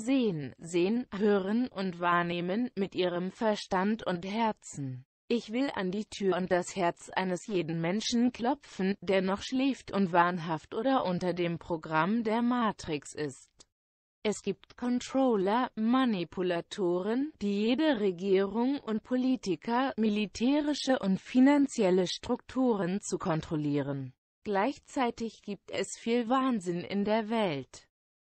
sehen, sehen, hören und wahrnehmen, mit ihrem Verstand und Herzen. Ich will an die Tür und das Herz eines jeden Menschen klopfen, der noch schläft und wahnhaft oder unter dem Programm der Matrix ist. Es gibt Controller, Manipulatoren, die jede Regierung und Politiker, militärische und finanzielle Strukturen zu kontrollieren. Gleichzeitig gibt es viel Wahnsinn in der Welt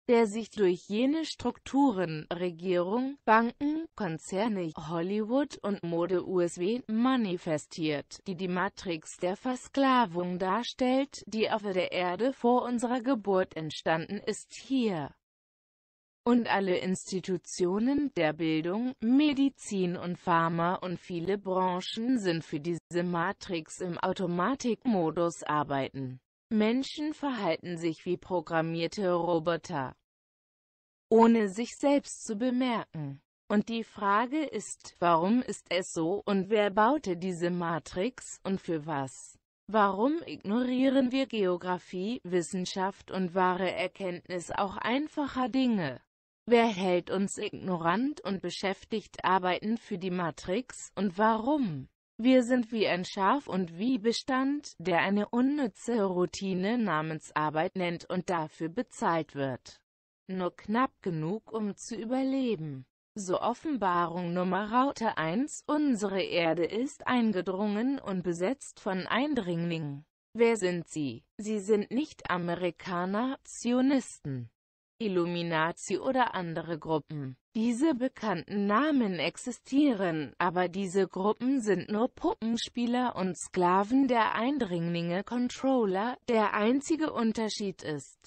der sich durch jene Strukturen Regierung, Banken, Konzerne, Hollywood und Mode USW manifestiert, die die Matrix der Versklavung darstellt, die auf der Erde vor unserer Geburt entstanden ist hier. Und alle Institutionen der Bildung, Medizin und Pharma und viele Branchen sind für diese Matrix im Automatikmodus arbeiten. Menschen verhalten sich wie programmierte Roboter, ohne sich selbst zu bemerken. Und die Frage ist, warum ist es so und wer baute diese Matrix und für was? Warum ignorieren wir Geografie, Wissenschaft und wahre Erkenntnis auch einfacher Dinge? Wer hält uns ignorant und beschäftigt Arbeiten für die Matrix und warum? Wir sind wie ein Schaf und wie Bestand, der eine unnütze Routine namens Arbeit nennt und dafür bezahlt wird. Nur knapp genug, um zu überleben. So Offenbarung Nummer Raute 1 Unsere Erde ist eingedrungen und besetzt von Eindringlingen. Wer sind sie? Sie sind nicht Amerikaner, Zionisten. Illuminati oder andere Gruppen. Diese bekannten Namen existieren, aber diese Gruppen sind nur Puppenspieler und Sklaven der Eindringlinge Controller, der einzige Unterschied ist.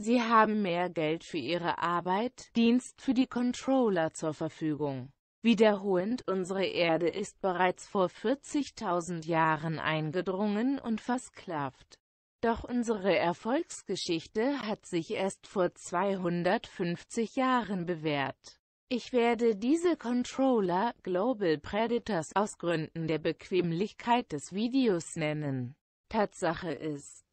Sie haben mehr Geld für ihre Arbeit, Dienst für die Controller zur Verfügung. Wiederholend, unsere Erde ist bereits vor 40.000 Jahren eingedrungen und versklavt. Doch unsere Erfolgsgeschichte hat sich erst vor 250 Jahren bewährt. Ich werde diese Controller Global Predators aus Gründen der Bequemlichkeit des Videos nennen. Tatsache ist,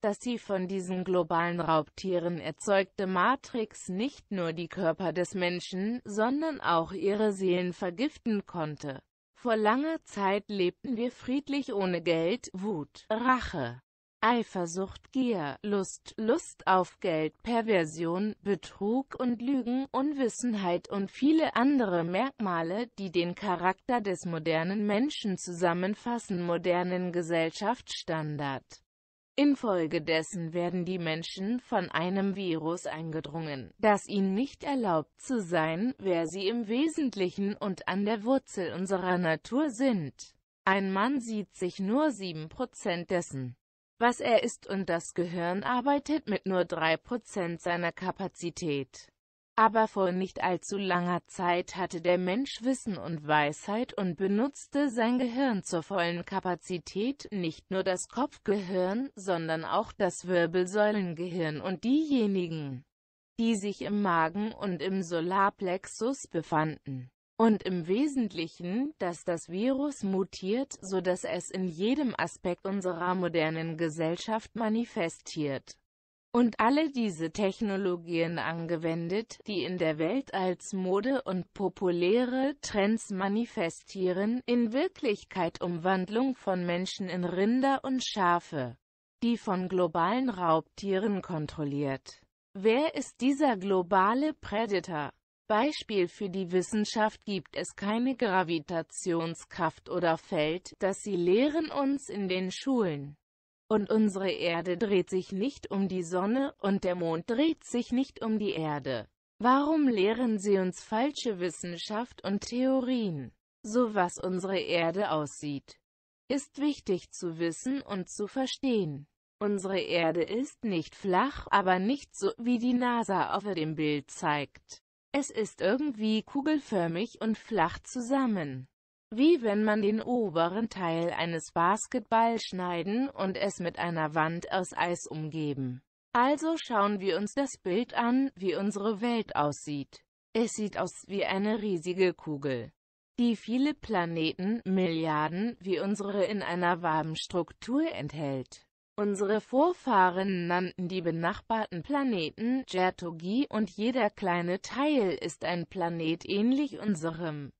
dass die von diesen globalen Raubtieren erzeugte Matrix nicht nur die Körper des Menschen, sondern auch ihre Seelen vergiften konnte. Vor langer Zeit lebten wir friedlich ohne Geld, Wut, Rache, Eifersucht, Gier, Lust, Lust auf Geld, Perversion, Betrug und Lügen, Unwissenheit und viele andere Merkmale, die den Charakter des modernen Menschen zusammenfassen, modernen Gesellschaftsstandard. Infolgedessen werden die Menschen von einem Virus eingedrungen, das ihnen nicht erlaubt zu sein, wer sie im Wesentlichen und an der Wurzel unserer Natur sind. Ein Mann sieht sich nur 7% dessen was er ist und das Gehirn arbeitet mit nur 3% seiner Kapazität. Aber vor nicht allzu langer Zeit hatte der Mensch Wissen und Weisheit und benutzte sein Gehirn zur vollen Kapazität, nicht nur das Kopfgehirn, sondern auch das Wirbelsäulengehirn und diejenigen, die sich im Magen und im Solarplexus befanden und im Wesentlichen, dass das Virus mutiert, so dass es in jedem Aspekt unserer modernen Gesellschaft manifestiert und alle diese Technologien angewendet, die in der Welt als Mode und populäre Trends manifestieren, in Wirklichkeit Umwandlung von Menschen in Rinder und Schafe, die von globalen Raubtieren kontrolliert. Wer ist dieser globale Predator? Beispiel für die Wissenschaft gibt es keine Gravitationskraft oder Feld, das sie lehren uns in den Schulen. Und unsere Erde dreht sich nicht um die Sonne, und der Mond dreht sich nicht um die Erde. Warum lehren sie uns falsche Wissenschaft und Theorien? So was unsere Erde aussieht, ist wichtig zu wissen und zu verstehen. Unsere Erde ist nicht flach, aber nicht so, wie die NASA auf dem Bild zeigt. Es ist irgendwie kugelförmig und flach zusammen. Wie wenn man den oberen Teil eines Basketballs schneiden und es mit einer Wand aus Eis umgeben. Also schauen wir uns das Bild an, wie unsere Welt aussieht. Es sieht aus wie eine riesige Kugel, die viele Planeten, Milliarden, wie unsere in einer Struktur enthält. Unsere Vorfahren nannten die benachbarten Planeten Jertogi und jeder kleine Teil ist ein Planet ähnlich unserem.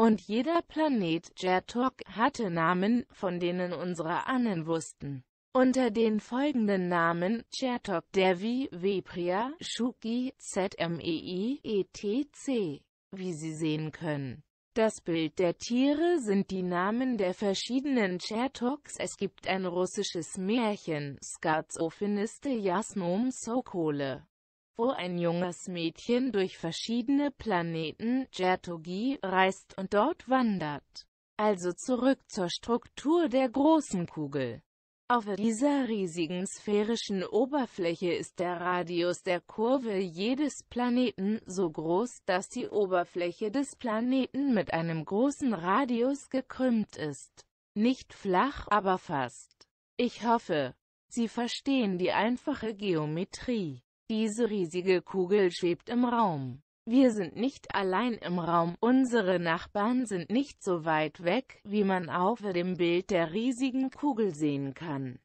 Und jeder Planet Jertog hatte Namen, von denen unsere Ahnen wussten. Unter den folgenden Namen Jertog Devi, Vepria, Shuki, ZMEI, ETC, wie Sie sehen können. Das Bild der Tiere sind die Namen der verschiedenen Chertoks. Es gibt ein russisches Märchen, Skazopheniste Jasnom Sokole, wo ein junges Mädchen durch verschiedene Planeten, Chertogi, reist und dort wandert. Also zurück zur Struktur der großen Kugel. Auf dieser riesigen sphärischen Oberfläche ist der Radius der Kurve jedes Planeten so groß, dass die Oberfläche des Planeten mit einem großen Radius gekrümmt ist. Nicht flach, aber fast. Ich hoffe, Sie verstehen die einfache Geometrie. Diese riesige Kugel schwebt im Raum. Wir sind nicht allein im Raum, unsere Nachbarn sind nicht so weit weg, wie man auf dem Bild der riesigen Kugel sehen kann.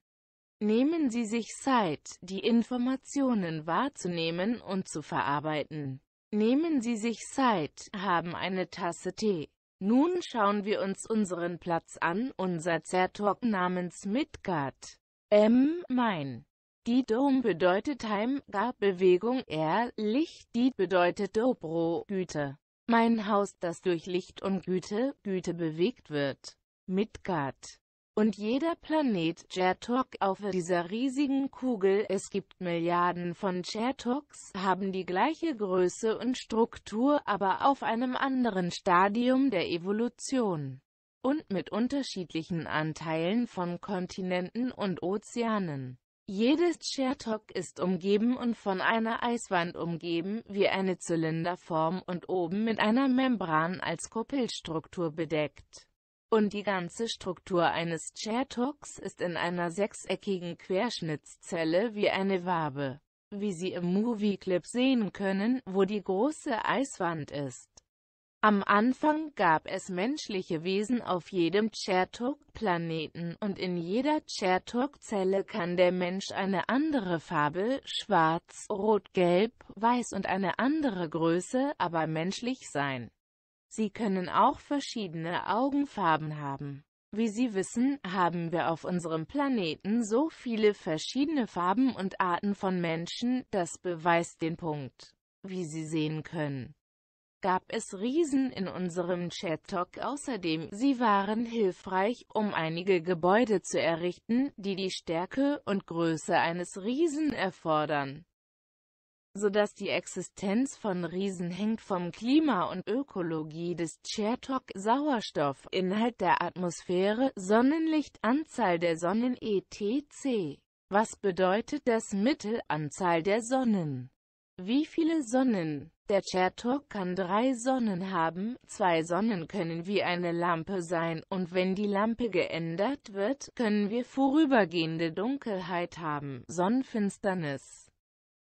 Nehmen Sie sich Zeit, die Informationen wahrzunehmen und zu verarbeiten. Nehmen Sie sich Zeit, haben eine Tasse Tee. Nun schauen wir uns unseren Platz an, unser Zertalk namens Midgard. M. Mein. Die Dom bedeutet Heim, Heimgar-Bewegung, er, Licht, die bedeutet Dobro, Güte. Mein Haus, das durch Licht und Güte, Güte bewegt wird. Midgard. Und jeder Planet Chertok auf dieser riesigen Kugel, es gibt Milliarden von Chertoks, haben die gleiche Größe und Struktur, aber auf einem anderen Stadium der Evolution. Und mit unterschiedlichen Anteilen von Kontinenten und Ozeanen. Jedes Shertok ist umgeben und von einer Eiswand umgeben, wie eine Zylinderform und oben mit einer Membran als Kuppelstruktur bedeckt. Und die ganze Struktur eines Shertoks ist in einer sechseckigen Querschnittszelle wie eine Wabe, wie Sie im Movieclip sehen können, wo die große Eiswand ist. Am Anfang gab es menschliche Wesen auf jedem Chertok-Planeten und in jeder Chertok-Zelle kann der Mensch eine andere Farbe, schwarz, rot, gelb, weiß und eine andere Größe, aber menschlich sein. Sie können auch verschiedene Augenfarben haben. Wie Sie wissen, haben wir auf unserem Planeten so viele verschiedene Farben und Arten von Menschen, das beweist den Punkt, wie Sie sehen können gab es Riesen in unserem Chat-Talk außerdem. Sie waren hilfreich, um einige Gebäude zu errichten, die die Stärke und Größe eines Riesen erfordern sodass die Existenz von Riesen hängt vom Klima und Ökologie des Chair-Talk, Sauerstoff, Inhalt der Atmosphäre, Sonnenlicht, Anzahl der Sonnen etc. Was bedeutet das Mittel Anzahl der Sonnen? Wie viele Sonnen? Der Chertok kann drei Sonnen haben, zwei Sonnen können wie eine Lampe sein, und wenn die Lampe geändert wird, können wir vorübergehende Dunkelheit haben, Sonnenfinsternis.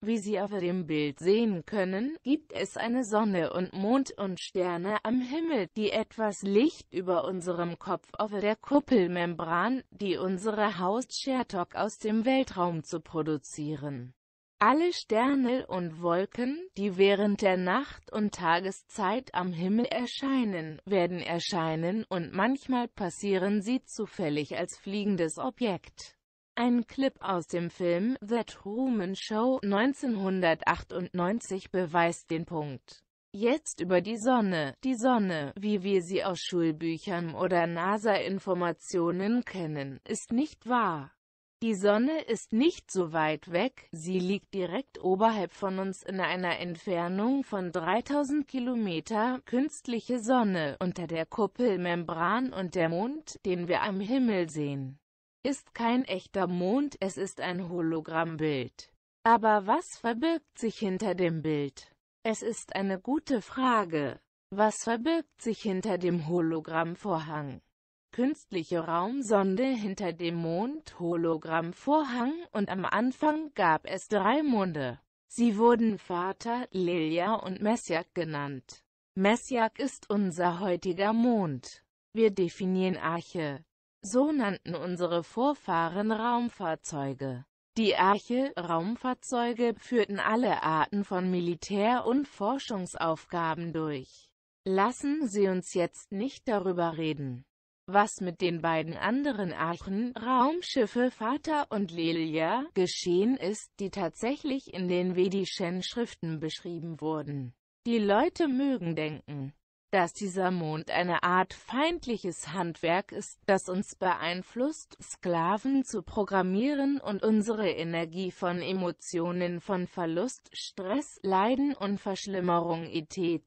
Wie Sie auf dem Bild sehen können, gibt es eine Sonne und Mond und Sterne am Himmel, die etwas Licht über unserem Kopf auf der Kuppelmembran, die unsere Haus Chertok aus dem Weltraum zu produzieren. Alle Sterne und Wolken, die während der Nacht- und Tageszeit am Himmel erscheinen, werden erscheinen und manchmal passieren sie zufällig als fliegendes Objekt. Ein Clip aus dem Film The Truman Show 1998 beweist den Punkt. Jetzt über die Sonne. Die Sonne, wie wir sie aus Schulbüchern oder NASA-Informationen kennen, ist nicht wahr. Die Sonne ist nicht so weit weg, sie liegt direkt oberhalb von uns in einer Entfernung von 3000 Kilometer, künstliche Sonne, unter der Kuppelmembran und der Mond, den wir am Himmel sehen, ist kein echter Mond, es ist ein Hologrammbild. Aber was verbirgt sich hinter dem Bild? Es ist eine gute Frage. Was verbirgt sich hinter dem Hologrammvorhang? künstliche Raumsonde hinter dem Mond Hologrammvorhang und am Anfang gab es drei Monde. Sie wurden Vater, Lelia und Messiak genannt. Messiak ist unser heutiger Mond. Wir definieren Arche. So nannten unsere Vorfahren Raumfahrzeuge. Die Arche-Raumfahrzeuge führten alle Arten von Militär- und Forschungsaufgaben durch. Lassen Sie uns jetzt nicht darüber reden. Was mit den beiden anderen Archen, Raumschiffe Vater und Lelia, geschehen ist, die tatsächlich in den vedischen Schriften beschrieben wurden. Die Leute mögen denken, dass dieser Mond eine Art feindliches Handwerk ist, das uns beeinflusst, Sklaven zu programmieren und unsere Energie von Emotionen von Verlust, Stress, Leiden und Verschlimmerung etc.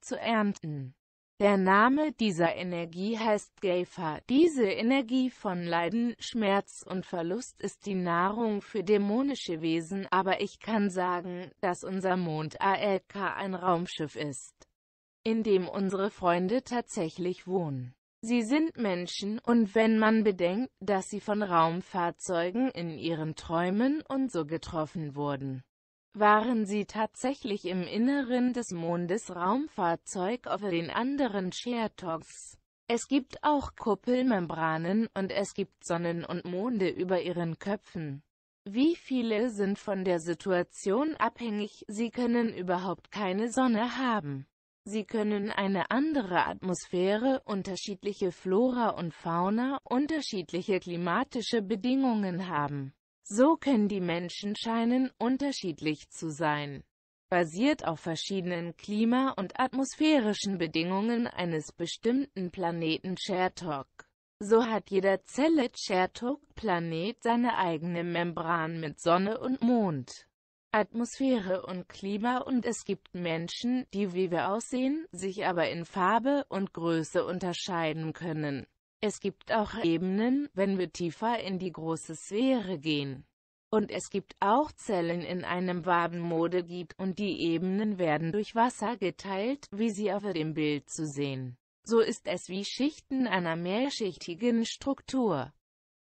zu ernten. Der Name dieser Energie heißt Geifa. Diese Energie von Leiden, Schmerz und Verlust ist die Nahrung für dämonische Wesen, aber ich kann sagen, dass unser Mond ALK ein Raumschiff ist, in dem unsere Freunde tatsächlich wohnen. Sie sind Menschen, und wenn man bedenkt, dass sie von Raumfahrzeugen in ihren Träumen und so getroffen wurden, waren sie tatsächlich im Inneren des Mondes Raumfahrzeug auf den anderen Schertogs. Es gibt auch Kuppelmembranen, und es gibt Sonnen und Monde über ihren Köpfen. Wie viele sind von der Situation abhängig, sie können überhaupt keine Sonne haben. Sie können eine andere Atmosphäre, unterschiedliche Flora und Fauna, unterschiedliche klimatische Bedingungen haben. So können die Menschen scheinen, unterschiedlich zu sein. Basiert auf verschiedenen klima- und atmosphärischen Bedingungen eines bestimmten Planeten Chertok. So hat jeder Zelle Chertok-Planet seine eigene Membran mit Sonne und Mond, Atmosphäre und Klima und es gibt Menschen, die wie wir aussehen, sich aber in Farbe und Größe unterscheiden können. Es gibt auch Ebenen, wenn wir tiefer in die große Sphäre gehen. Und es gibt auch Zellen in einem Wabenmode gibt und die Ebenen werden durch Wasser geteilt, wie sie auf dem Bild zu sehen. So ist es wie Schichten einer mehrschichtigen Struktur.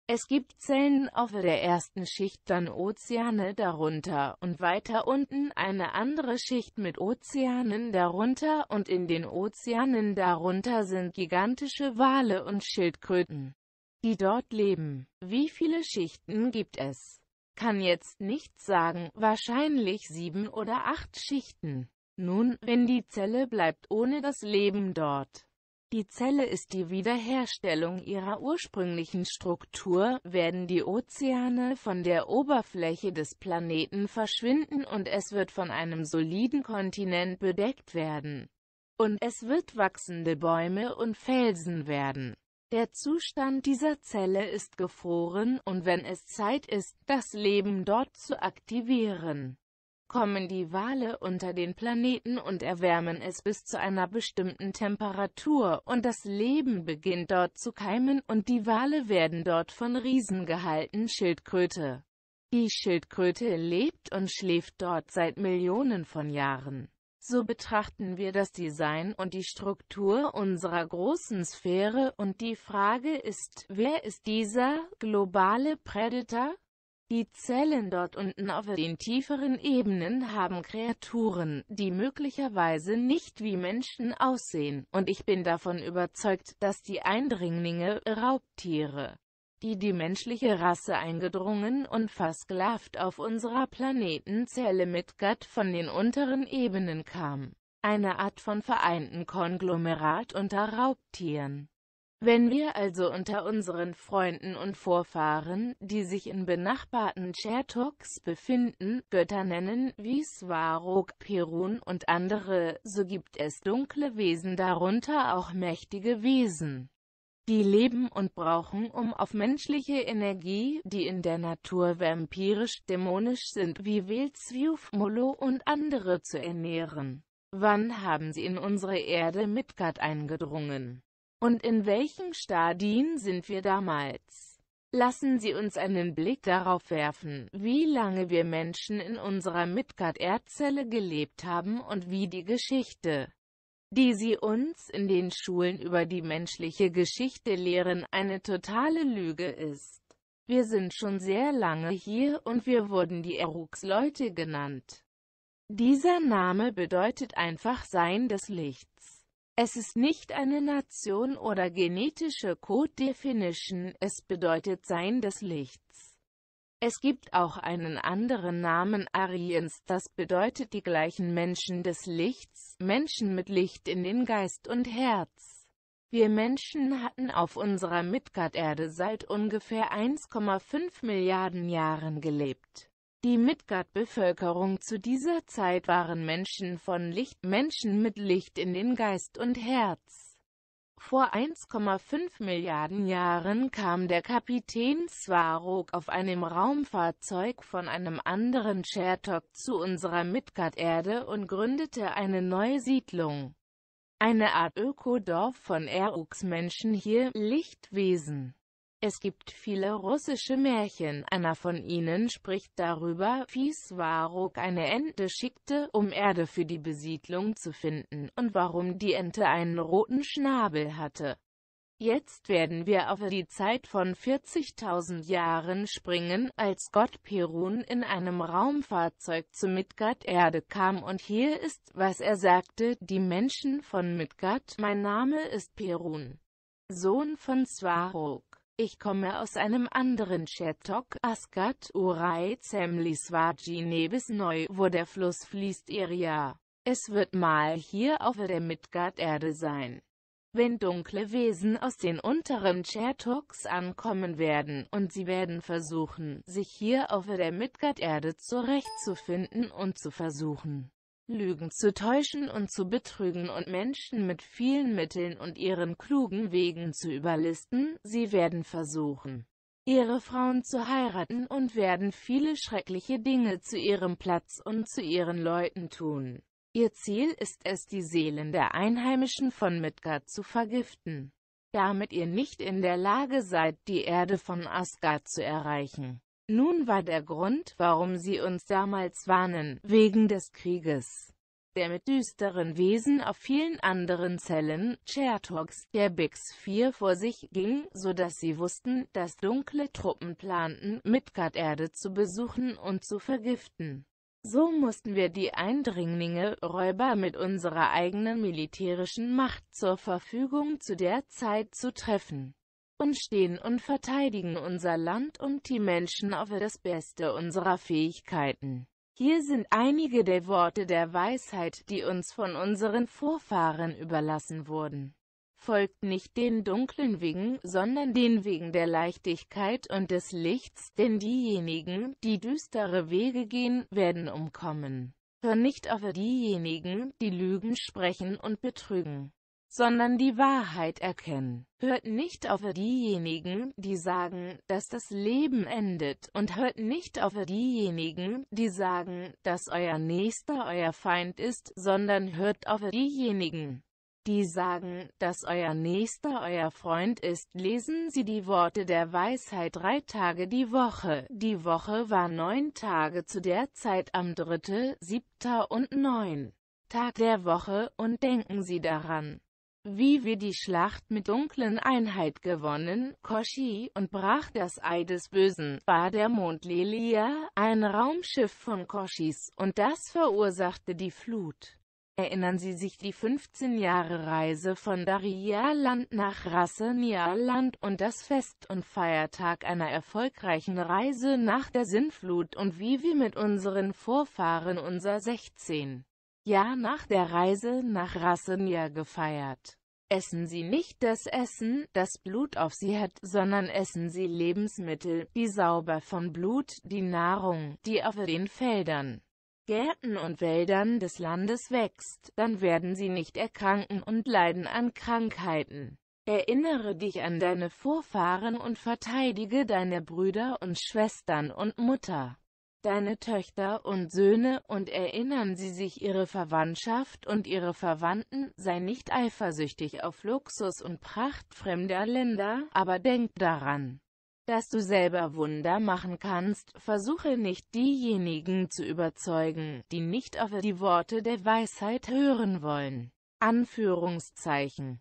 Es gibt Zellen auf der ersten Schicht, dann Ozeane darunter und weiter unten eine andere Schicht mit Ozeanen darunter und in den Ozeanen darunter sind gigantische Wale und Schildkröten, die dort leben. Wie viele Schichten gibt es? Kann jetzt nicht sagen, wahrscheinlich sieben oder acht Schichten. Nun, wenn die Zelle bleibt ohne das Leben dort, die Zelle ist die Wiederherstellung ihrer ursprünglichen Struktur, werden die Ozeane von der Oberfläche des Planeten verschwinden und es wird von einem soliden Kontinent bedeckt werden. Und es wird wachsende Bäume und Felsen werden. Der Zustand dieser Zelle ist gefroren, und wenn es Zeit ist, das Leben dort zu aktivieren, kommen die Wale unter den Planeten und erwärmen es bis zu einer bestimmten Temperatur, und das Leben beginnt dort zu keimen, und die Wale werden dort von Riesen gehalten Schildkröte. Die Schildkröte lebt und schläft dort seit Millionen von Jahren. So betrachten wir das Design und die Struktur unserer großen Sphäre und die Frage ist, wer ist dieser globale Predator? Die Zellen dort unten auf den tieferen Ebenen haben Kreaturen, die möglicherweise nicht wie Menschen aussehen, und ich bin davon überzeugt, dass die Eindringlinge, Raubtiere, die die menschliche Rasse eingedrungen und versklavt auf unserer Planetenzelle mit Gatt von den unteren Ebenen kam. Eine Art von vereinten Konglomerat unter Raubtieren. Wenn wir also unter unseren Freunden und Vorfahren, die sich in benachbarten Chertoks befinden, Götter nennen, wie Swarog, Perun und andere, so gibt es dunkle Wesen darunter auch mächtige Wesen, die leben und brauchen, um auf menschliche Energie, die in der Natur vampirisch-dämonisch sind, wie Wildswiuf, Molo und andere zu ernähren. Wann haben sie in unsere Erde Midgard eingedrungen? Und in welchen Stadien sind wir damals? Lassen Sie uns einen Blick darauf werfen, wie lange wir Menschen in unserer Midgard-Erdzelle gelebt haben und wie die Geschichte, die sie uns in den Schulen über die menschliche Geschichte lehren, eine totale Lüge ist. Wir sind schon sehr lange hier und wir wurden die Eruks-Leute genannt. Dieser Name bedeutet einfach Sein des Lichts. Es ist nicht eine Nation oder genetische Code Definition, es bedeutet Sein des Lichts. Es gibt auch einen anderen Namen Ariens, das bedeutet die gleichen Menschen des Lichts, Menschen mit Licht in den Geist und Herz. Wir Menschen hatten auf unserer Midgard-Erde seit ungefähr 1,5 Milliarden Jahren gelebt. Die Midgard-Bevölkerung zu dieser Zeit waren Menschen von Licht, Menschen mit Licht in den Geist und Herz. Vor 1,5 Milliarden Jahren kam der Kapitän Svarog auf einem Raumfahrzeug von einem anderen Chertok zu unserer Midgard-Erde und gründete eine neue Siedlung. Eine Art Ökodorf von Erux-Menschen hier, Lichtwesen. Es gibt viele russische Märchen, einer von ihnen spricht darüber, wie Svarog eine Ente schickte, um Erde für die Besiedlung zu finden, und warum die Ente einen roten Schnabel hatte. Jetzt werden wir auf die Zeit von 40.000 Jahren springen, als Gott Perun in einem Raumfahrzeug zu Midgard Erde kam und hier ist, was er sagte, die Menschen von Midgard, mein Name ist Perun, Sohn von Svarog. Ich komme aus einem anderen Schertok, Askat, Urai, Zemli, Zemliswaji Nebis Neu, wo der Fluss fließt Iria. Es wird mal hier auf der Midgard-Erde sein. Wenn dunkle Wesen aus den unteren Chertoks ankommen werden, und sie werden versuchen, sich hier auf der Midgard-Erde zurechtzufinden und zu versuchen, Lügen zu täuschen und zu betrügen und Menschen mit vielen Mitteln und ihren klugen Wegen zu überlisten, sie werden versuchen, ihre Frauen zu heiraten und werden viele schreckliche Dinge zu ihrem Platz und zu ihren Leuten tun. Ihr Ziel ist es, die Seelen der Einheimischen von Midgard zu vergiften, damit ihr nicht in der Lage seid, die Erde von Asgard zu erreichen. Nun war der Grund, warum sie uns damals warnen, wegen des Krieges, der mit düsteren Wesen auf vielen anderen Zellen, Chertogs, der Bix 4 vor sich ging, so dass sie wussten, dass dunkle Truppen planten, Midgard-Erde zu besuchen und zu vergiften. So mussten wir die Eindringlinge, Räuber mit unserer eigenen militärischen Macht zur Verfügung zu der Zeit zu treffen und stehen und verteidigen unser Land und die Menschen auf das Beste unserer Fähigkeiten. Hier sind einige der Worte der Weisheit, die uns von unseren Vorfahren überlassen wurden. Folgt nicht den dunklen Wegen, sondern den Wegen der Leichtigkeit und des Lichts, denn diejenigen, die düstere Wege gehen, werden umkommen. Hör nicht auf diejenigen, die Lügen sprechen und betrügen sondern die Wahrheit erkennen. Hört nicht auf diejenigen, die sagen, dass das Leben endet, und hört nicht auf diejenigen, die sagen, dass euer Nächster euer Feind ist, sondern hört auf diejenigen, die sagen, dass euer Nächster euer Freund ist, lesen Sie die Worte der Weisheit drei Tage die Woche. Die Woche war neun Tage zu der Zeit am dritte, siebter und neun Tag der Woche und denken Sie daran, wie wir die Schlacht mit dunklen Einheit gewonnen, Koshi, und brach das Ei des Bösen, war der Mond Lelia, ein Raumschiff von Koshis, und das verursachte die Flut. Erinnern Sie sich die 15 Jahre Reise von Darialand nach Rassenialand und das Fest und Feiertag einer erfolgreichen Reise nach der Sinnflut und wie wir mit unseren Vorfahren unser 16. Jahr nach der Reise nach Rassenia gefeiert. Essen Sie nicht das Essen, das Blut auf Sie hat, sondern essen Sie Lebensmittel, die sauber von Blut, die Nahrung, die auf den Feldern, Gärten und Wäldern des Landes wächst, dann werden Sie nicht erkranken und leiden an Krankheiten. Erinnere dich an deine Vorfahren und verteidige deine Brüder und Schwestern und Mutter deine Töchter und Söhne, und erinnern sie sich ihre Verwandtschaft und ihre Verwandten, sei nicht eifersüchtig auf Luxus und Pracht fremder Länder, aber denk daran, dass du selber Wunder machen kannst, versuche nicht diejenigen zu überzeugen, die nicht auf die Worte der Weisheit hören wollen. Anführungszeichen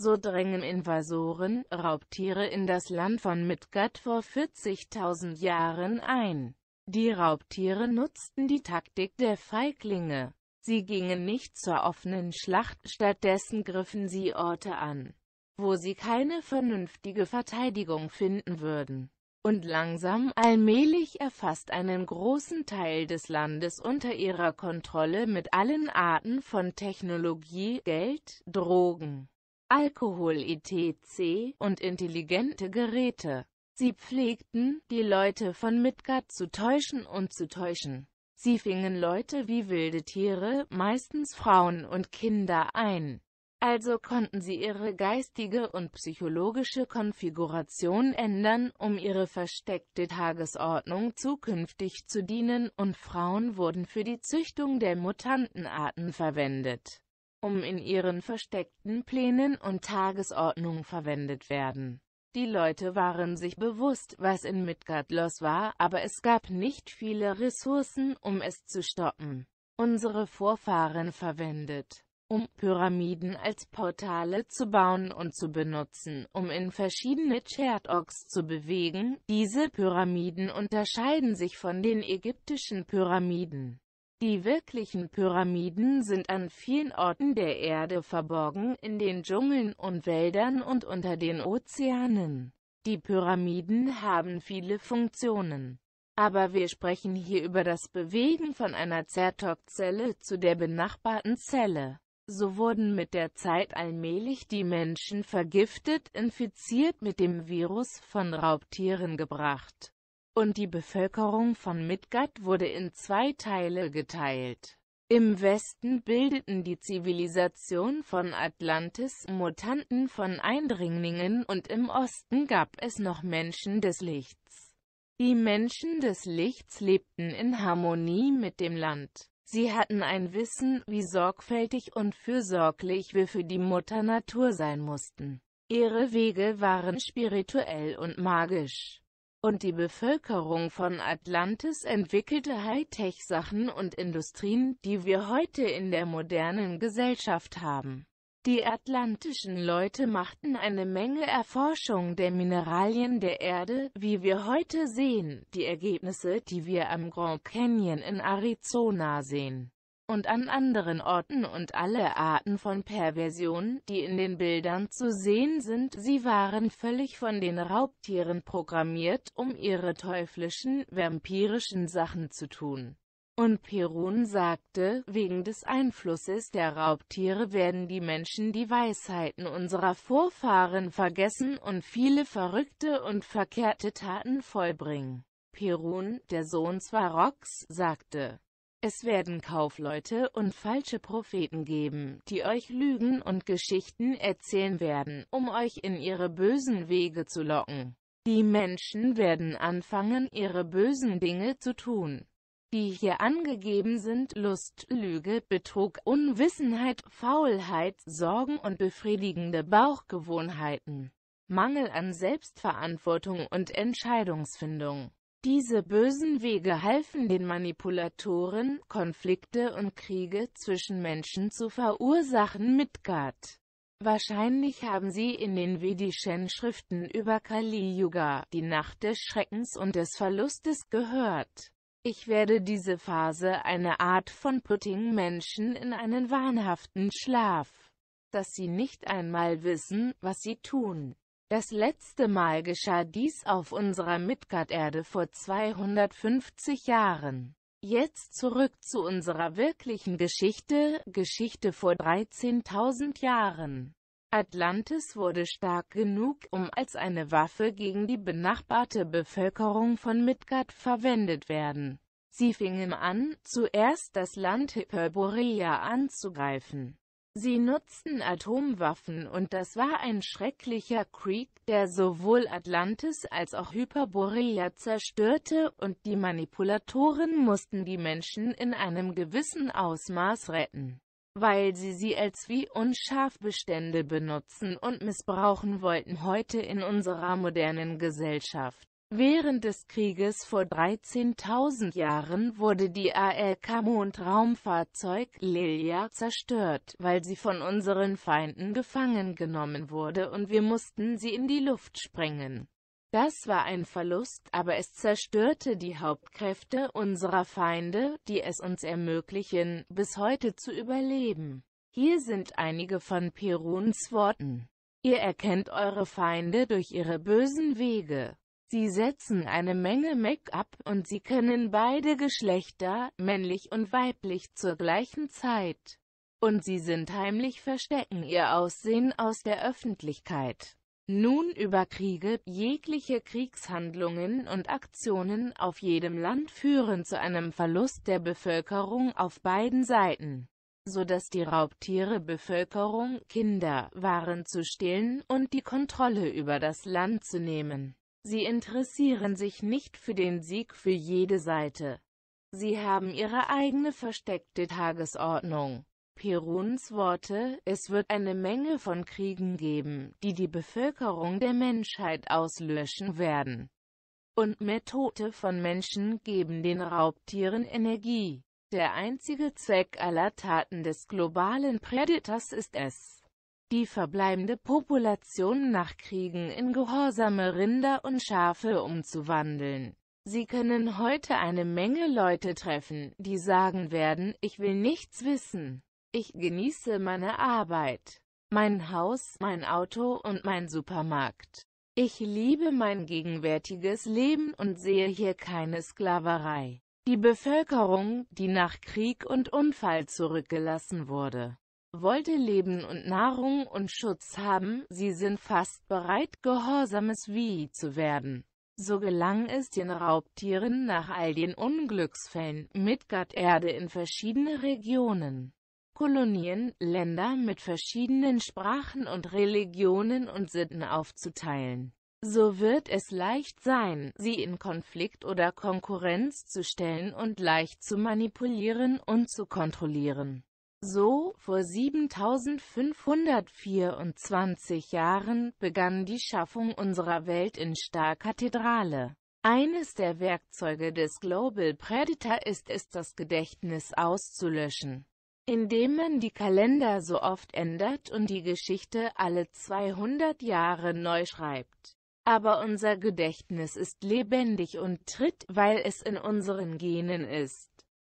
so drängen Invasoren, Raubtiere in das Land von Midgard vor 40.000 Jahren ein. Die Raubtiere nutzten die Taktik der Feiglinge. Sie gingen nicht zur offenen Schlacht, stattdessen griffen sie Orte an, wo sie keine vernünftige Verteidigung finden würden. Und langsam, allmählich erfasst einen großen Teil des Landes unter ihrer Kontrolle mit allen Arten von Technologie, Geld, Drogen, Alkohol etc. und intelligente Geräte. Sie pflegten, die Leute von Midgard zu täuschen und zu täuschen. Sie fingen Leute wie wilde Tiere, meistens Frauen und Kinder ein. Also konnten sie ihre geistige und psychologische Konfiguration ändern, um ihre versteckte Tagesordnung zukünftig zu dienen, und Frauen wurden für die Züchtung der Mutantenarten verwendet, um in ihren versteckten Plänen und Tagesordnung verwendet werden. Die Leute waren sich bewusst, was in Midgard los war, aber es gab nicht viele Ressourcen, um es zu stoppen. Unsere Vorfahren verwendet um Pyramiden als Portale zu bauen und zu benutzen, um in verschiedene Chertoks zu bewegen. Diese Pyramiden unterscheiden sich von den ägyptischen Pyramiden. Die wirklichen Pyramiden sind an vielen Orten der Erde verborgen, in den Dschungeln und Wäldern und unter den Ozeanen. Die Pyramiden haben viele Funktionen. Aber wir sprechen hier über das Bewegen von einer Zertok-Zelle zu der benachbarten Zelle. So wurden mit der Zeit allmählich die Menschen vergiftet, infiziert mit dem Virus von Raubtieren gebracht und die Bevölkerung von Midgard wurde in zwei Teile geteilt. Im Westen bildeten die Zivilisation von Atlantis Mutanten von Eindringlingen und im Osten gab es noch Menschen des Lichts. Die Menschen des Lichts lebten in Harmonie mit dem Land. Sie hatten ein Wissen, wie sorgfältig und fürsorglich wir für die Mutter Natur sein mussten. Ihre Wege waren spirituell und magisch und die Bevölkerung von Atlantis entwickelte Hightech-Sachen und Industrien, die wir heute in der modernen Gesellschaft haben. Die atlantischen Leute machten eine Menge Erforschung der Mineralien der Erde, wie wir heute sehen, die Ergebnisse, die wir am Grand Canyon in Arizona sehen und an anderen Orten und alle Arten von Perversion, die in den Bildern zu sehen sind. Sie waren völlig von den Raubtieren programmiert, um ihre teuflischen, vampirischen Sachen zu tun. Und Perun sagte, wegen des Einflusses der Raubtiere werden die Menschen die Weisheiten unserer Vorfahren vergessen und viele verrückte und verkehrte Taten vollbringen. Perun, der Sohn Swaroks, sagte, es werden Kaufleute und falsche Propheten geben, die euch Lügen und Geschichten erzählen werden, um euch in ihre bösen Wege zu locken. Die Menschen werden anfangen, ihre bösen Dinge zu tun, die hier angegeben sind, Lust, Lüge, Betrug, Unwissenheit, Faulheit, Sorgen und befriedigende Bauchgewohnheiten, Mangel an Selbstverantwortung und Entscheidungsfindung. Diese bösen Wege halfen den Manipulatoren, Konflikte und Kriege zwischen Menschen zu verursachen Midgard. Wahrscheinlich haben sie in den vedischen Schriften über Kali Yuga, die Nacht des Schreckens und des Verlustes, gehört. Ich werde diese Phase eine Art von putting Menschen in einen wahnhaften Schlaf, dass sie nicht einmal wissen, was sie tun. Das letzte Mal geschah dies auf unserer Midgard-Erde vor 250 Jahren. Jetzt zurück zu unserer wirklichen Geschichte, Geschichte vor 13.000 Jahren. Atlantis wurde stark genug, um als eine Waffe gegen die benachbarte Bevölkerung von Midgard verwendet werden. Sie fingen an, zuerst das Land Hyperborea anzugreifen. Sie nutzten Atomwaffen und das war ein schrecklicher Krieg, der sowohl Atlantis als auch Hyperborea zerstörte, und die Manipulatoren mussten die Menschen in einem gewissen Ausmaß retten weil sie sie als wie Unscharfbestände benutzen und missbrauchen wollten heute in unserer modernen Gesellschaft. Während des Krieges vor 13.000 Jahren wurde die ALK-Mondraumfahrzeug Lilia zerstört, weil sie von unseren Feinden gefangen genommen wurde und wir mussten sie in die Luft sprengen. Das war ein Verlust, aber es zerstörte die Hauptkräfte unserer Feinde, die es uns ermöglichen, bis heute zu überleben. Hier sind einige von Peruns Worten. Ihr erkennt eure Feinde durch ihre bösen Wege. Sie setzen eine Menge Make-up und sie können beide Geschlechter, männlich und weiblich, zur gleichen Zeit. Und sie sind heimlich verstecken ihr Aussehen aus der Öffentlichkeit. Nun über Kriege, jegliche Kriegshandlungen und Aktionen auf jedem Land führen zu einem Verlust der Bevölkerung auf beiden Seiten, so dass die Raubtiere Bevölkerung, Kinder, Waren zu stehlen und die Kontrolle über das Land zu nehmen. Sie interessieren sich nicht für den Sieg für jede Seite. Sie haben ihre eigene versteckte Tagesordnung. Peruns Worte, es wird eine Menge von Kriegen geben, die die Bevölkerung der Menschheit auslöschen werden. Und mehr Tote von Menschen geben den Raubtieren Energie. Der einzige Zweck aller Taten des globalen Predators ist es, die verbleibende Population nach Kriegen in gehorsame Rinder und Schafe umzuwandeln. Sie können heute eine Menge Leute treffen, die sagen werden, ich will nichts wissen. Ich genieße meine Arbeit, mein Haus, mein Auto und mein Supermarkt. Ich liebe mein gegenwärtiges Leben und sehe hier keine Sklaverei. Die Bevölkerung, die nach Krieg und Unfall zurückgelassen wurde, wollte Leben und Nahrung und Schutz haben, sie sind fast bereit, gehorsames Wie zu werden. So gelang es den Raubtieren nach all den Unglücksfällen, Midgard-Erde in verschiedene Regionen, Kolonien, Länder mit verschiedenen Sprachen und Religionen und Sitten aufzuteilen. So wird es leicht sein, sie in Konflikt oder Konkurrenz zu stellen und leicht zu manipulieren und zu kontrollieren. So, vor 7524 Jahren, begann die Schaffung unserer Welt in Star-Kathedrale. Eines der Werkzeuge des Global Predator ist es, das Gedächtnis auszulöschen. Indem man die Kalender so oft ändert und die Geschichte alle 200 Jahre neu schreibt. Aber unser Gedächtnis ist lebendig und tritt, weil es in unseren Genen ist.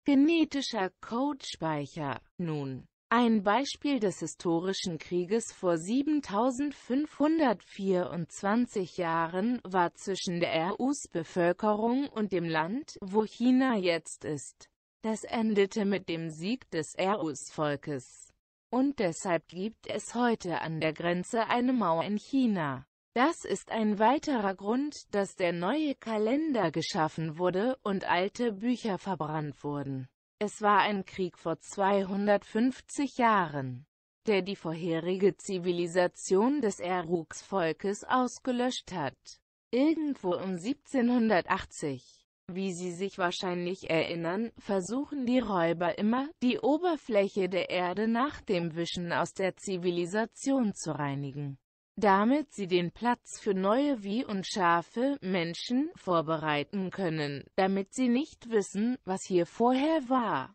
Genetischer Codespeicher. Nun, ein Beispiel des historischen Krieges vor 7524 Jahren war zwischen der RUs Bevölkerung und dem Land, wo China jetzt ist. Das endete mit dem Sieg des RUs-Volkes. Und deshalb gibt es heute an der Grenze eine Mauer in China. Das ist ein weiterer Grund, dass der neue Kalender geschaffen wurde und alte Bücher verbrannt wurden. Es war ein Krieg vor 250 Jahren, der die vorherige Zivilisation des Eruks-Volkes ausgelöscht hat. Irgendwo um 1780 wie Sie sich wahrscheinlich erinnern, versuchen die Räuber immer, die Oberfläche der Erde nach dem Wischen aus der Zivilisation zu reinigen damit sie den Platz für neue wie und scharfe Menschen vorbereiten können, damit sie nicht wissen, was hier vorher war.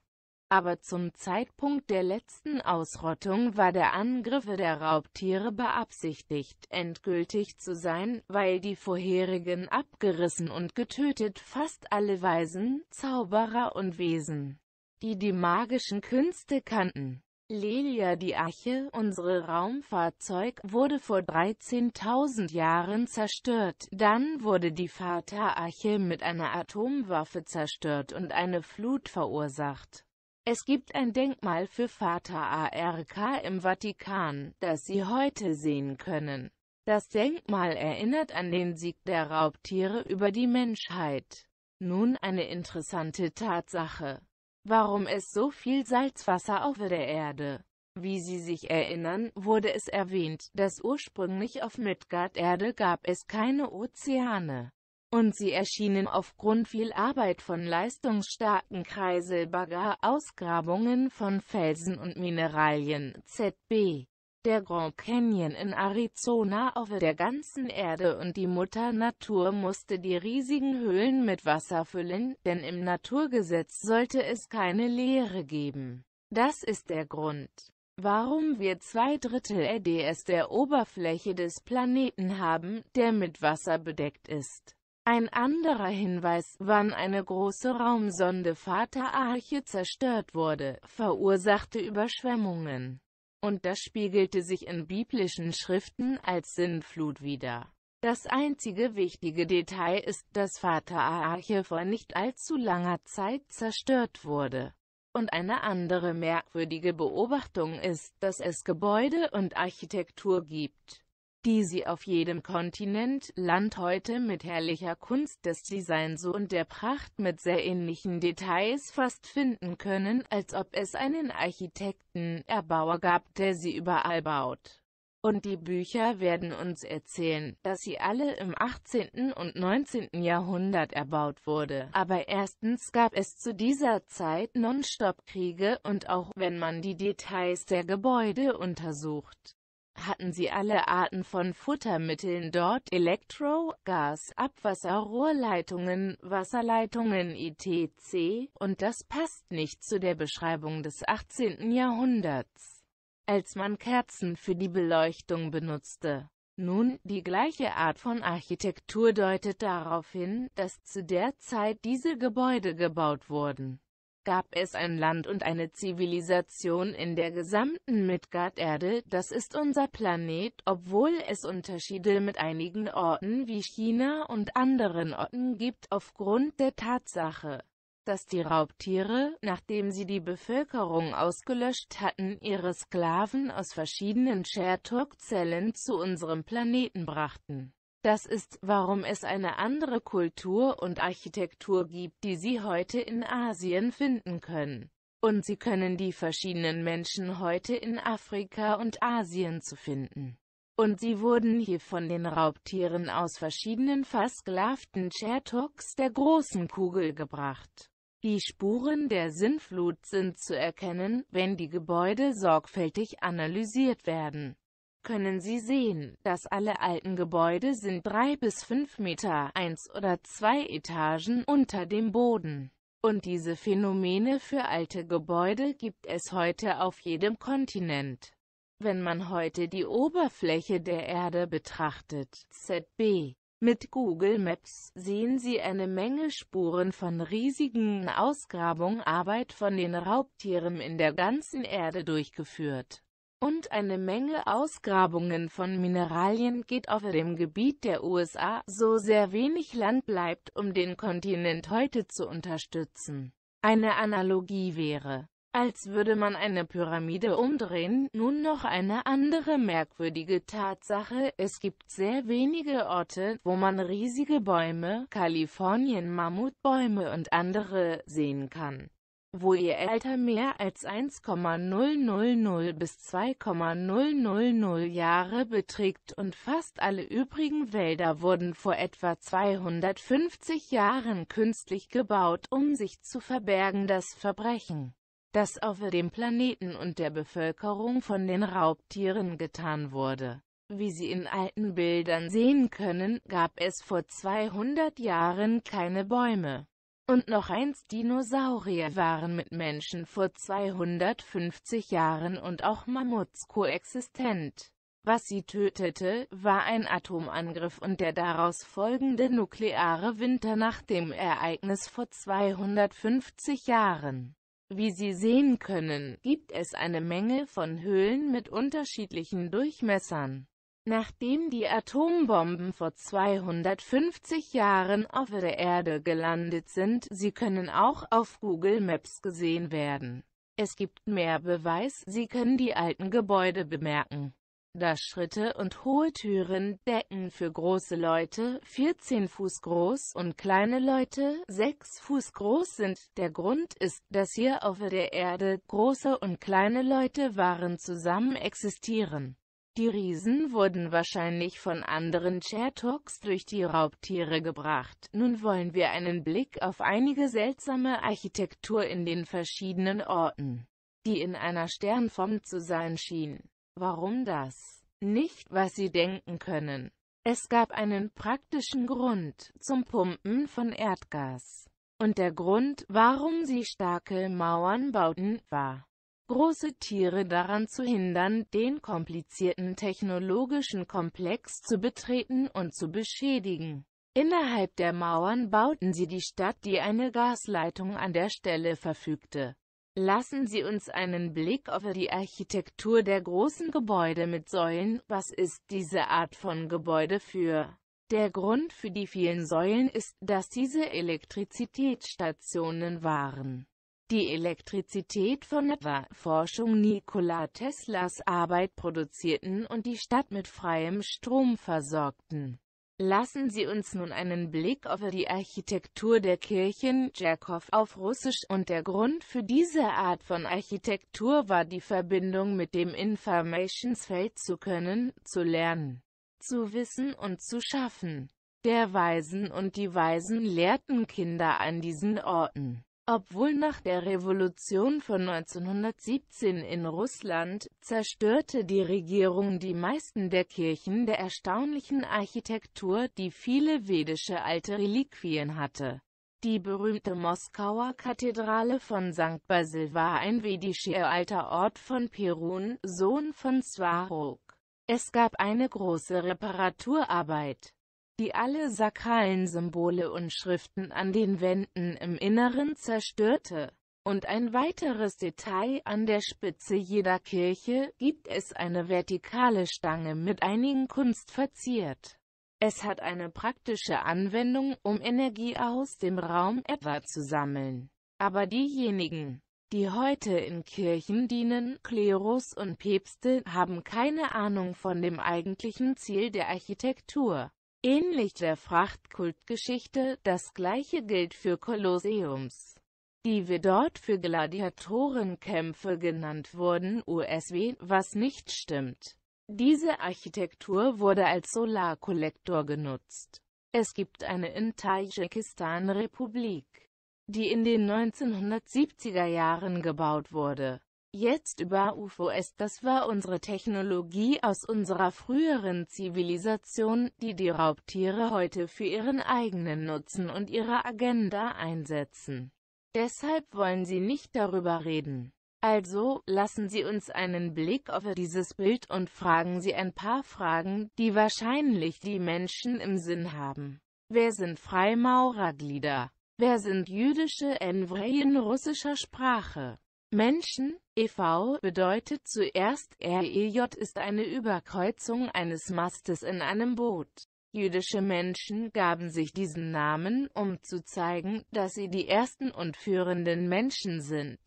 Aber zum Zeitpunkt der letzten Ausrottung war der Angriff der Raubtiere beabsichtigt, endgültig zu sein, weil die vorherigen abgerissen und getötet fast alle Weisen, Zauberer und Wesen, die die magischen Künste kannten, Lelia die Arche, unsere Raumfahrzeug, wurde vor 13.000 Jahren zerstört, dann wurde die Vater Arche mit einer Atomwaffe zerstört und eine Flut verursacht. Es gibt ein Denkmal für Vater ARK im Vatikan, das Sie heute sehen können. Das Denkmal erinnert an den Sieg der Raubtiere über die Menschheit. Nun eine interessante Tatsache warum es so viel Salzwasser auf der Erde. Wie Sie sich erinnern, wurde es erwähnt, dass ursprünglich auf Midgard-Erde gab es keine Ozeane. Und sie erschienen aufgrund viel Arbeit von leistungsstarken Kreiselbagger, Ausgrabungen von Felsen und Mineralien, ZB. Der Grand Canyon in Arizona auf der ganzen Erde und die Mutter Natur musste die riesigen Höhlen mit Wasser füllen, denn im Naturgesetz sollte es keine Leere geben. Das ist der Grund, warum wir zwei Drittel RDS der Oberfläche des Planeten haben, der mit Wasser bedeckt ist. Ein anderer Hinweis, wann eine große Raumsonde Vater Arche zerstört wurde, verursachte Überschwemmungen. Und das spiegelte sich in biblischen Schriften als Sinnflut wider. Das einzige wichtige Detail ist, dass Vater Aarche vor nicht allzu langer Zeit zerstört wurde. Und eine andere merkwürdige Beobachtung ist, dass es Gebäude und Architektur gibt, die sie auf jedem Kontinent, Land heute mit herrlicher Kunst des Designs und der Pracht mit sehr ähnlichen Details fast finden können, als ob es einen Architekten, Erbauer gab, der sie überall baut. Und die Bücher werden uns erzählen, dass sie alle im 18. und 19. Jahrhundert erbaut wurde. Aber erstens gab es zu dieser Zeit Nonstop-Kriege und auch wenn man die Details der Gebäude untersucht, hatten sie alle Arten von Futtermitteln dort, Elektro, Gas, Abwasser-, Rohrleitungen, Wasserleitungen etc., und das passt nicht zu der Beschreibung des 18. Jahrhunderts, als man Kerzen für die Beleuchtung benutzte. Nun, die gleiche Art von Architektur deutet darauf hin, dass zu der Zeit diese Gebäude gebaut wurden gab es ein Land und eine Zivilisation in der gesamten Midgard-Erde, das ist unser Planet, obwohl es Unterschiede mit einigen Orten wie China und anderen Orten gibt aufgrund der Tatsache, dass die Raubtiere, nachdem sie die Bevölkerung ausgelöscht hatten, ihre Sklaven aus verschiedenen Shertok-Zellen zu unserem Planeten brachten. Das ist, warum es eine andere Kultur und Architektur gibt, die Sie heute in Asien finden können. Und Sie können die verschiedenen Menschen heute in Afrika und Asien zu finden. Und sie wurden hier von den Raubtieren aus verschiedenen versklavten Chertoks der großen Kugel gebracht. Die Spuren der Sinnflut sind zu erkennen, wenn die Gebäude sorgfältig analysiert werden können Sie sehen, dass alle alten Gebäude sind drei bis fünf Meter, eins oder zwei Etagen, unter dem Boden. Und diese Phänomene für alte Gebäude gibt es heute auf jedem Kontinent. Wenn man heute die Oberfläche der Erde betrachtet, ZB, mit Google Maps sehen Sie eine Menge Spuren von riesigen Ausgrabungen, Arbeit von den Raubtieren in der ganzen Erde durchgeführt und eine Menge Ausgrabungen von Mineralien geht auf dem Gebiet der USA, so sehr wenig Land bleibt, um den Kontinent heute zu unterstützen. Eine Analogie wäre, als würde man eine Pyramide umdrehen. Nun noch eine andere merkwürdige Tatsache, es gibt sehr wenige Orte, wo man riesige Bäume, Kalifornien-Mammutbäume und andere, sehen kann wo ihr Alter mehr als 1,000 bis 2,000 Jahre beträgt und fast alle übrigen Wälder wurden vor etwa 250 Jahren künstlich gebaut, um sich zu verbergen das Verbrechen, das auf dem Planeten und der Bevölkerung von den Raubtieren getan wurde. Wie Sie in alten Bildern sehen können, gab es vor 200 Jahren keine Bäume und noch eins Dinosaurier waren mit Menschen vor 250 Jahren und auch Mammuts koexistent. Was sie tötete, war ein Atomangriff und der daraus folgende nukleare Winter nach dem Ereignis vor 250 Jahren. Wie Sie sehen können, gibt es eine Menge von Höhlen mit unterschiedlichen Durchmessern. Nachdem die Atombomben vor 250 Jahren auf der Erde gelandet sind, sie können auch auf Google Maps gesehen werden. Es gibt mehr Beweis, sie können die alten Gebäude bemerken. Da Schritte und hohe Türen, Decken für große Leute, 14 Fuß groß und kleine Leute, 6 Fuß groß sind, der Grund ist, dass hier auf der Erde große und kleine Leute waren zusammen existieren. Die Riesen wurden wahrscheinlich von anderen Chertoks durch die Raubtiere gebracht. Nun wollen wir einen Blick auf einige seltsame Architektur in den verschiedenen Orten, die in einer Sternform zu sein schien. Warum das? Nicht, was Sie denken können. Es gab einen praktischen Grund zum Pumpen von Erdgas. Und der Grund, warum sie starke Mauern bauten, war, große Tiere daran zu hindern, den komplizierten technologischen Komplex zu betreten und zu beschädigen. Innerhalb der Mauern bauten sie die Stadt, die eine Gasleitung an der Stelle verfügte. Lassen Sie uns einen Blick auf die Architektur der großen Gebäude mit Säulen. Was ist diese Art von Gebäude für? Der Grund für die vielen Säulen ist, dass diese Elektrizitätsstationen waren. Die Elektrizität von etwa Forschung Nikola Teslas Arbeit produzierten und die Stadt mit freiem Strom versorgten. Lassen Sie uns nun einen Blick auf die Architektur der Kirchen Tschechow auf Russisch und der Grund für diese Art von Architektur war die Verbindung mit dem Informationsfeld zu können, zu lernen, zu wissen und zu schaffen. Der Weisen und die Weisen lehrten Kinder an diesen Orten. Obwohl nach der Revolution von 1917 in Russland, zerstörte die Regierung die meisten der Kirchen der erstaunlichen Architektur, die viele vedische alte Reliquien hatte. Die berühmte Moskauer Kathedrale von St. Basil war ein vedischer alter Ort von Perun, Sohn von Swarog. Es gab eine große Reparaturarbeit die alle sakralen Symbole und Schriften an den Wänden im Inneren zerstörte. Und ein weiteres Detail, an der Spitze jeder Kirche gibt es eine vertikale Stange mit einigen Kunst verziert. Es hat eine praktische Anwendung, um Energie aus dem Raum etwa zu sammeln. Aber diejenigen, die heute in Kirchen dienen, Klerus und Päpste, haben keine Ahnung von dem eigentlichen Ziel der Architektur. Ähnlich der Frachtkultgeschichte, das gleiche gilt für Kolosseums die wir dort für Gladiatorenkämpfe genannt wurden, USW, was nicht stimmt. Diese Architektur wurde als Solarkollektor genutzt. Es gibt eine in tajikistan Republik, die in den 1970er Jahren gebaut wurde. Jetzt über UFOs, das war unsere Technologie aus unserer früheren Zivilisation, die die Raubtiere heute für ihren eigenen Nutzen und ihre Agenda einsetzen. Deshalb wollen sie nicht darüber reden. Also, lassen Sie uns einen Blick auf dieses Bild und fragen Sie ein paar Fragen, die wahrscheinlich die Menschen im Sinn haben. Wer sind Freimaurerglieder? Wer sind jüdische Envrei in russischer Sprache? Menschen, e.V. bedeutet zuerst REJ ist eine Überkreuzung eines Mastes in einem Boot. Jüdische Menschen gaben sich diesen Namen, um zu zeigen, dass sie die ersten und führenden Menschen sind.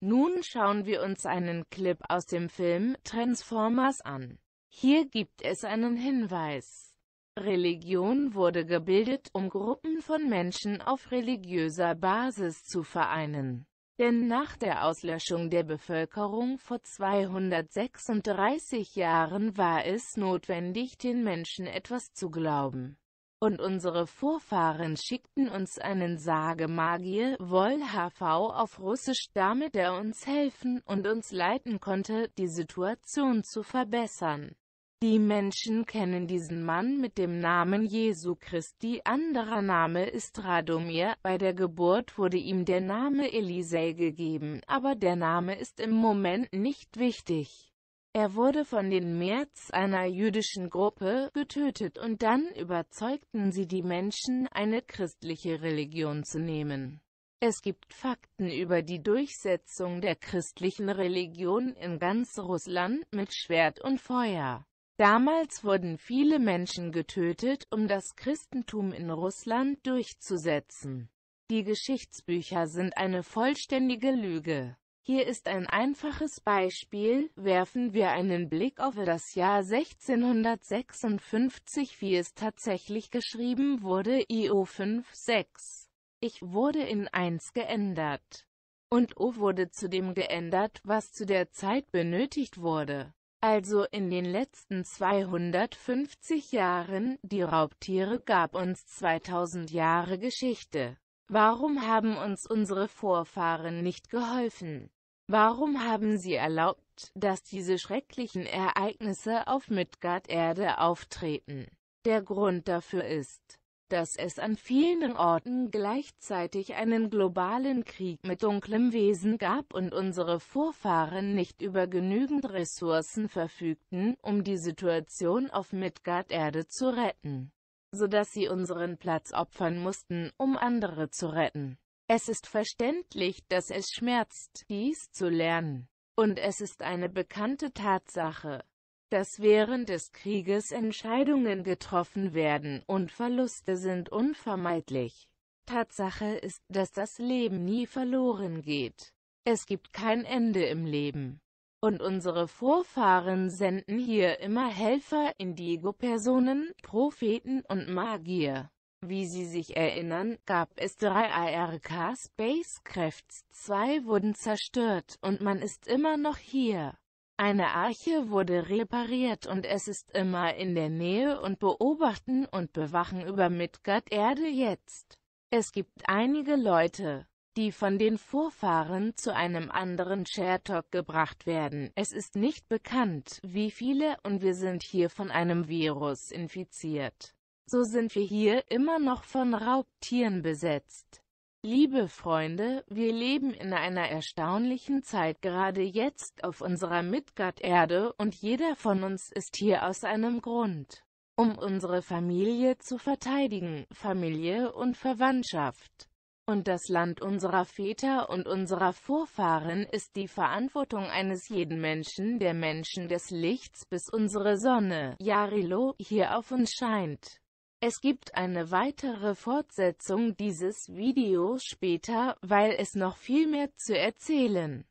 Nun schauen wir uns einen Clip aus dem Film Transformers an. Hier gibt es einen Hinweis. Religion wurde gebildet, um Gruppen von Menschen auf religiöser Basis zu vereinen. Denn nach der Auslöschung der Bevölkerung vor 236 Jahren war es notwendig, den Menschen etwas zu glauben. Und unsere Vorfahren schickten uns einen Sagemagier, Woll HV auf Russisch, damit er uns helfen und uns leiten konnte, die Situation zu verbessern. Die Menschen kennen diesen Mann mit dem Namen Jesu Christi, anderer Name ist Radomir, bei der Geburt wurde ihm der Name Elisei gegeben, aber der Name ist im Moment nicht wichtig. Er wurde von den März einer jüdischen Gruppe getötet und dann überzeugten sie die Menschen, eine christliche Religion zu nehmen. Es gibt Fakten über die Durchsetzung der christlichen Religion in ganz Russland mit Schwert und Feuer. Damals wurden viele Menschen getötet, um das Christentum in Russland durchzusetzen. Die Geschichtsbücher sind eine vollständige Lüge. Hier ist ein einfaches Beispiel, werfen wir einen Blick auf das Jahr 1656, wie es tatsächlich geschrieben wurde, IO 5.6. Ich wurde in 1 geändert. Und O wurde zu dem geändert, was zu der Zeit benötigt wurde also in den letzten 250 Jahren, die Raubtiere gab uns 2000 Jahre Geschichte. Warum haben uns unsere Vorfahren nicht geholfen? Warum haben sie erlaubt, dass diese schrecklichen Ereignisse auf Midgard-Erde auftreten? Der Grund dafür ist, dass es an vielen Orten gleichzeitig einen globalen Krieg mit dunklem Wesen gab und unsere Vorfahren nicht über genügend Ressourcen verfügten, um die Situation auf Midgard-Erde zu retten, sodass sie unseren Platz opfern mussten, um andere zu retten. Es ist verständlich, dass es schmerzt, dies zu lernen. Und es ist eine bekannte Tatsache, dass während des Krieges Entscheidungen getroffen werden und Verluste sind unvermeidlich. Tatsache ist, dass das Leben nie verloren geht. Es gibt kein Ende im Leben. Und unsere Vorfahren senden hier immer Helfer, Indigo-Personen, Propheten und Magier. Wie Sie sich erinnern, gab es drei ARK-Spacecrafts, zwei wurden zerstört und man ist immer noch hier. Eine Arche wurde repariert und es ist immer in der Nähe und beobachten und bewachen über Midgard-Erde jetzt. Es gibt einige Leute, die von den Vorfahren zu einem anderen Shertok gebracht werden. Es ist nicht bekannt, wie viele, und wir sind hier von einem Virus infiziert. So sind wir hier immer noch von Raubtieren besetzt. Liebe Freunde, wir leben in einer erstaunlichen Zeit gerade jetzt auf unserer Midgard-Erde und jeder von uns ist hier aus einem Grund, um unsere Familie zu verteidigen, Familie und Verwandtschaft. Und das Land unserer Väter und unserer Vorfahren ist die Verantwortung eines jeden Menschen, der Menschen des Lichts bis unsere Sonne, Yarilo, hier auf uns scheint. Es gibt eine weitere Fortsetzung dieses Videos später, weil es noch viel mehr zu erzählen